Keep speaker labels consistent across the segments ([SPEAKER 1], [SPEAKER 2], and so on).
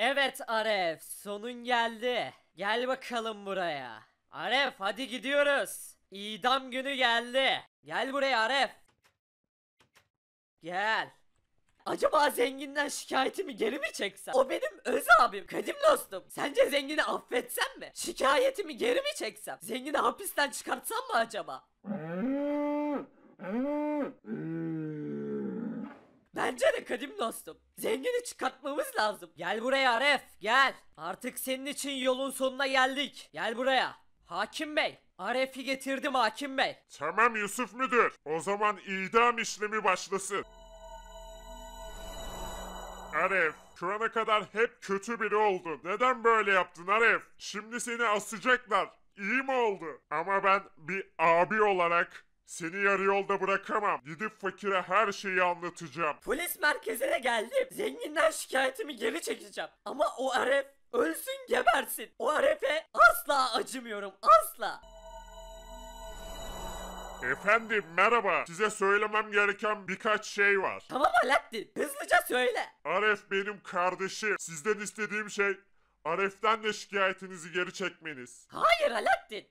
[SPEAKER 1] Evet Aref, sonun geldi. Gel bakalım buraya. Aref hadi gidiyoruz. İdam günü geldi. Gel buraya Aref. Gel. Acaba zenginden şikayetimi geri mi çeksem? O benim öz abim, kadim dostum. Sence zengini affetsem mi? Şikayetimi geri mi çeksem? Zengini hapisten çıkartsam mı acaba? Bence de kadim dostum. Zengini çıkartmamız lazım. Gel buraya Ref. gel. Artık senin için yolun sonuna geldik. Gel buraya. Hakim Bey. Aref'i getirdim Hakim Bey.
[SPEAKER 2] Tamam Yusuf Müdür. O zaman idam işlemi başlasın. Arif, şu ana kadar hep kötü biri oldu. Neden böyle yaptın Arif? Şimdi seni asacaklar. İyi mi oldu? Ama ben bir abi olarak seni yarı yolda bırakamam. Gidip fakire her şeyi anlatacağım.
[SPEAKER 1] Polis merkezine geldim. Zenginden şikayetimi geri çekeceğim. Ama o Aref ölsün gebersin. O Aref'e asla acımıyorum. Asla.
[SPEAKER 2] Efendim merhaba. Size söylemem gereken birkaç şey var. Tamam Alaaddin. Hızlıca söyle. Aref benim kardeşim. Sizden istediğim şey Aref'ten de şikayetinizi geri çekmeniz. Hayır Alaaddin.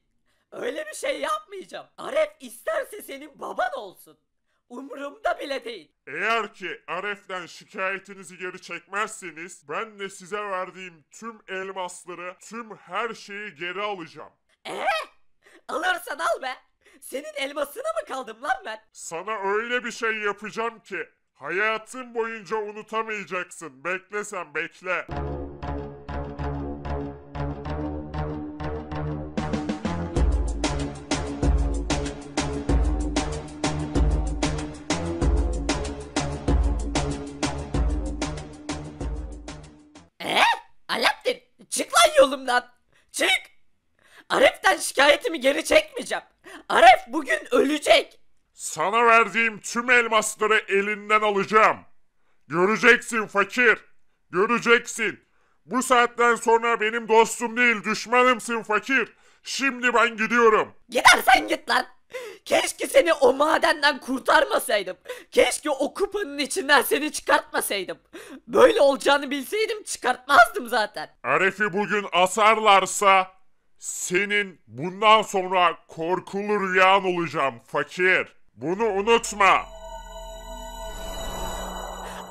[SPEAKER 2] Öyle bir şey
[SPEAKER 1] yapmayacağım. Aref isterse senin baban olsun.
[SPEAKER 2] Umurumda bile değil. Eğer ki Aref'ten şikayetinizi geri çekmezseniz ben de size verdiğim tüm elmasları, tüm her şeyi geri alacağım. Ee?
[SPEAKER 1] Alırsan al be. Senin elmasına mı kaldım lan ben?
[SPEAKER 2] Sana öyle bir şey yapacağım ki hayatın boyunca unutamayacaksın. Bekle sen bekle.
[SPEAKER 1] yolumdan. Çık. Aref'ten şikayetimi geri çekmeyeceğim. Aref bugün ölecek.
[SPEAKER 2] Sana verdiğim tüm elmasları elinden alacağım. Göreceksin fakir. Göreceksin. Bu saatten sonra benim dostum değil düşmanımsın fakir. Şimdi ben gidiyorum. Gidersen git lan. Keşke seni o madenden kurtarmasaydım.
[SPEAKER 1] Keşke o kupanın içinden seni çıkartmasaydım. Böyle olacağını bilseydim çıkartmazdım zaten.
[SPEAKER 2] Arif'i bugün asarlarsa senin bundan sonra korkulu rüyan olacağım fakir. Bunu unutma.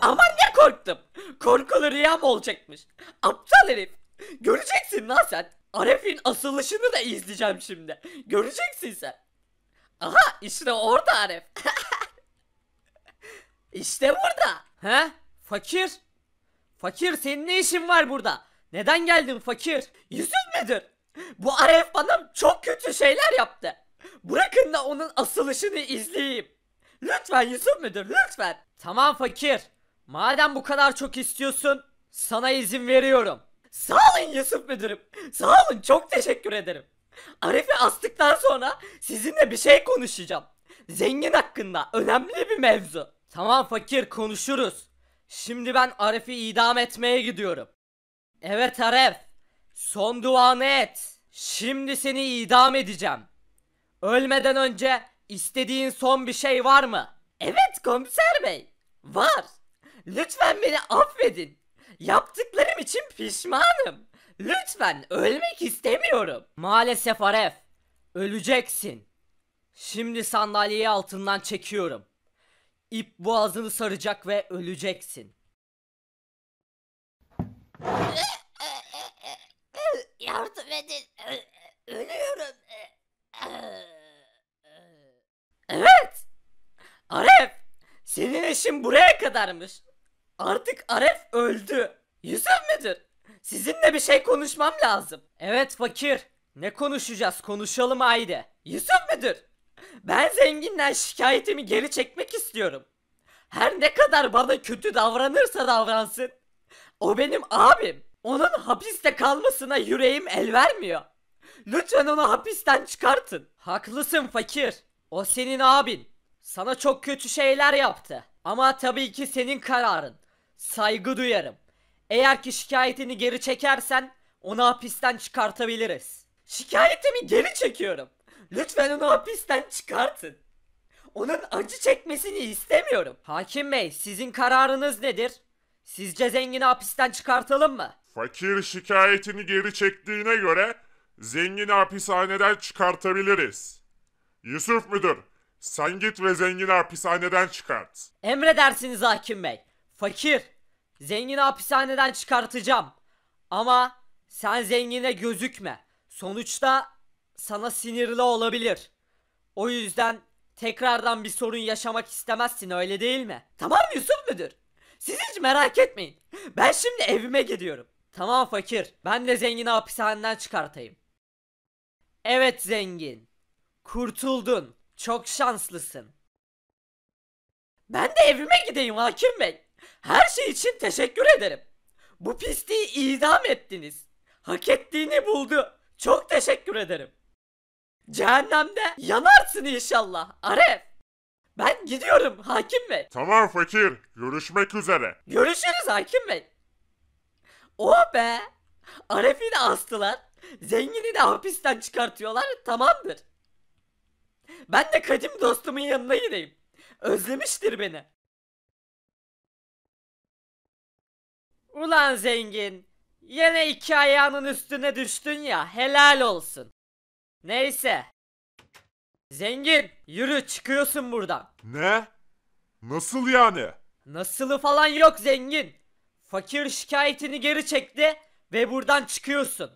[SPEAKER 2] Aman ne korktum. Korkulu rüyam olacakmış.
[SPEAKER 1] Aptal herif. Göreceksin lan sen. Arif'in asılışını da izleyeceğim şimdi. Göreceksin sen. Aha işte orada Arif. İşte burada. He? Fakir. Fakir senin ne işin var burada? Neden geldin fakir? Yüzün müdür? Bu Arif bana çok kötü şeyler yaptı. Bırakın da onun asılışını izleyeyim. Lütfen Yusuf müdür lütfen. Tamam fakir. Madem bu kadar çok istiyorsun sana izin veriyorum. Sağ olun Yusuf müdürüm. Sağ olun çok teşekkür ederim. Arif'i astıktan sonra sizinle bir şey konuşacağım. Zengin hakkında önemli bir mevzu. Tamam fakir konuşuruz. Şimdi ben Arif'i idam etmeye gidiyorum. Evet Arif. Son duanı et. Şimdi seni idam edeceğim. Ölmeden önce istediğin son bir şey var mı? Evet komiser bey. Var. Lütfen beni affedin. Yaptıklarım için pişmanım. Lütfen ölmek istemiyorum. Maalesef Aref. Öleceksin. Şimdi sandalyeyi altından çekiyorum. İp boğazını saracak ve öleceksin. Yardım edin. Ölüyorum. Evet. Aref. Senin işin buraya kadarmış.
[SPEAKER 2] Artık Aref
[SPEAKER 1] öldü. Yüzüm müdür? Sizinle bir şey konuşmam lazım. Evet fakir. Ne konuşacağız? Konuşalım haydi. Yusuf müdür. Ben zenginden şikayetimi geri çekmek istiyorum. Her ne kadar bana kötü davranırsa davransın. O benim abim. Onun hapiste kalmasına yüreğim el vermiyor. Lütfen onu hapisten çıkartın. Haklısın fakir. O senin abin. Sana çok kötü şeyler yaptı. Ama tabii ki senin kararın. Saygı duyarım. Eğer ki şikayetini geri çekersen onu hapisten çıkartabiliriz. Şikayetimi geri çekiyorum. Lütfen onu hapisten çıkartın. Onun acı çekmesini istemiyorum. Hakim bey sizin kararınız nedir? Sizce zengini hapisten çıkartalım mı?
[SPEAKER 2] Fakir şikayetini geri çektiğine göre zengini hapishaneden çıkartabiliriz. Yusuf müdür, sen git ve zengini hapishaneden çıkart. Emredersiniz hakim bey. Fakir Zengini hapishaneden çıkartacağım.
[SPEAKER 1] Ama sen zengine gözükme. Sonuçta sana sinirli olabilir. O yüzden tekrardan bir sorun yaşamak istemezsin öyle değil mi? Tamam Yusuf Müdür. Siz hiç merak etmeyin. Ben şimdi evime gidiyorum. Tamam fakir. Ben de zengini hapishaneden çıkartayım. Evet zengin. Kurtuldun. Çok şanslısın. Ben de evime gideyim hakim bey. Her şey için teşekkür ederim. Bu pisliği idam ettiniz. Hak ettiğini buldu. Çok teşekkür ederim. Cehennemde yanarsın inşallah Aref. Ben gidiyorum hakim bey.
[SPEAKER 2] Tamam fakir. Görüşmek üzere.
[SPEAKER 1] Görüşürüz hakim bey. O be. Aref'i de astılar. Zengini de hapisten çıkartıyorlar. Tamamdır. Ben de kadim dostumun yanına gideyim. Özlemiştir beni. Ulan zengin. Yine iki ayağının üstüne düştün ya helal olsun. Neyse. Zengin yürü çıkıyorsun buradan. Ne? Nasıl yani? Nasılı falan yok zengin. Fakir şikayetini geri çekti ve buradan çıkıyorsun.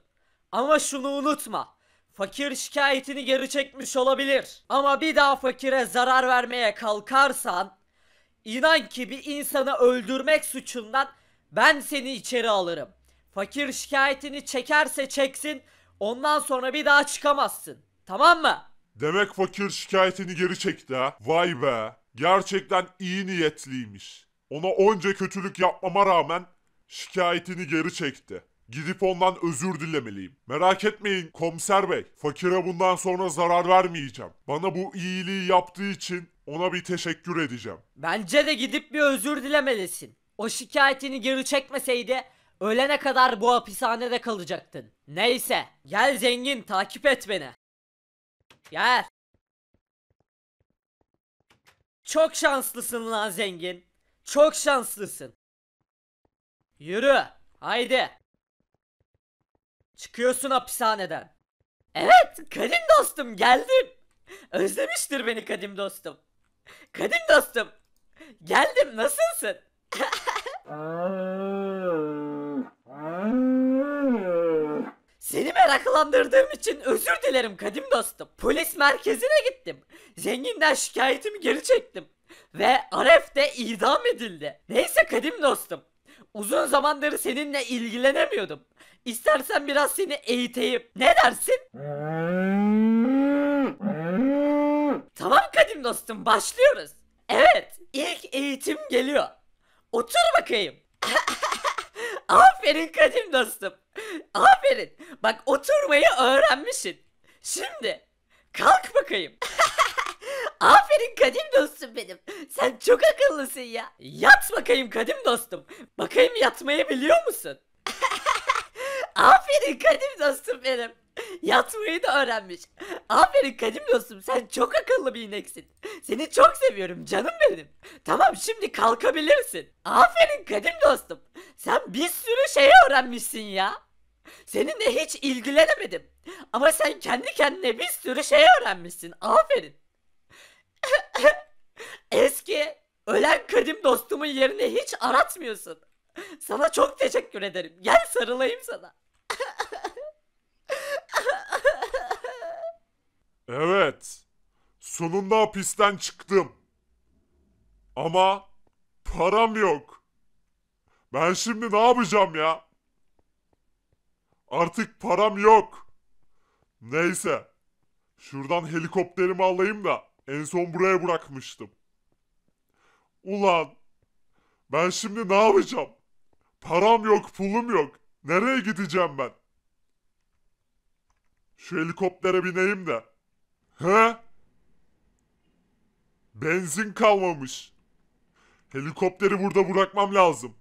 [SPEAKER 1] Ama şunu unutma. Fakir şikayetini geri çekmiş olabilir. Ama bir daha fakire zarar vermeye kalkarsan inan ki bir insanı öldürmek suçundan ben seni içeri alırım. Fakir şikayetini çekerse çeksin ondan sonra bir daha çıkamazsın. Tamam mı?
[SPEAKER 2] Demek fakir şikayetini geri çekti ha. Vay be. Gerçekten iyi niyetliymiş. Ona onca kötülük yapmama rağmen şikayetini geri çekti. Gidip ondan özür dilemeliyim. Merak etmeyin komiser bey. Fakire bundan sonra zarar vermeyeceğim. Bana bu iyiliği yaptığı için ona bir teşekkür edeceğim.
[SPEAKER 1] Bence de gidip bir özür dilemelisin. O şikayetini geri çekmeseydi ölene kadar bu hapishanede kalacaktın. Neyse gel zengin takip et beni. Gel. Çok şanslısın lan zengin. Çok şanslısın. Yürü. Haydi. Çıkıyorsun hapishaneden.
[SPEAKER 2] Evet kadim
[SPEAKER 1] dostum geldim. Özlemiştir beni kadim dostum. Kadim dostum. Geldim nasılsın? Seni meraklandırdığım için özür dilerim kadim dostum. Polis merkezine gittim. Zenginden şikayetimi geri çektim. Ve Aref de idam edildi. Neyse kadim dostum. Uzun zamandır seninle ilgilenemiyordum. İstersen biraz seni eğiteyim. Ne dersin? tamam kadim dostum başlıyoruz. Evet ilk eğitim geliyor. Otur bakayım. Aferin kadim dostum. Aferin. Bak oturmayı öğrenmişsin. Şimdi kalk bakayım. Aferin kadim dostum benim. Sen çok akıllısın ya. Yat bakayım kadim dostum. Bakayım yatmayı biliyor musun? Aferin kadim dostum benim. Yatmayı da öğrenmiş. Aferin kadim dostum sen çok akıllı bir ineksin. Seni çok seviyorum canım benim. Tamam şimdi kalkabilirsin. Aferin kadim dostum. Sen bir sürü şey öğrenmişsin ya. Seninle hiç ilgilenemedim. Ama sen kendi kendine bir sürü şey öğrenmişsin. Aferin. Eski ölen kadim dostumun yerine hiç aratmıyorsun. Sana çok teşekkür ederim. Gel sarılayım sana.
[SPEAKER 2] Evet. Sonunda hapisten çıktım. Ama param yok. Ben şimdi ne yapacağım ya? Artık param yok. Neyse. Şuradan helikopterimi alayım da en son buraya bırakmıştım. Ulan ben şimdi ne yapacağım? Param yok, pulum yok. Nereye gideceğim ben? Şu helikoptere bineyim de He? Benzin kalmamış. Helikopteri burada bırakmam lazım.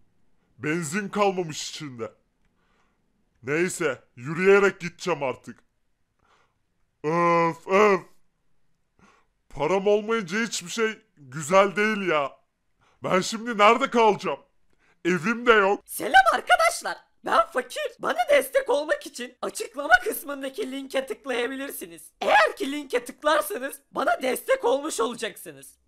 [SPEAKER 2] Benzin kalmamış içinde. Neyse yürüyerek gideceğim artık. Öf öf. Param olmayınca hiçbir şey güzel değil ya. Ben şimdi nerede kalacağım? Evim de yok. Selam arkadaşlar. Ben
[SPEAKER 1] fakir. Bana destek olmak için açıklama kısmındaki linke tıklayabilirsiniz. Eğer ki linke tıklarsanız bana destek olmuş olacaksınız.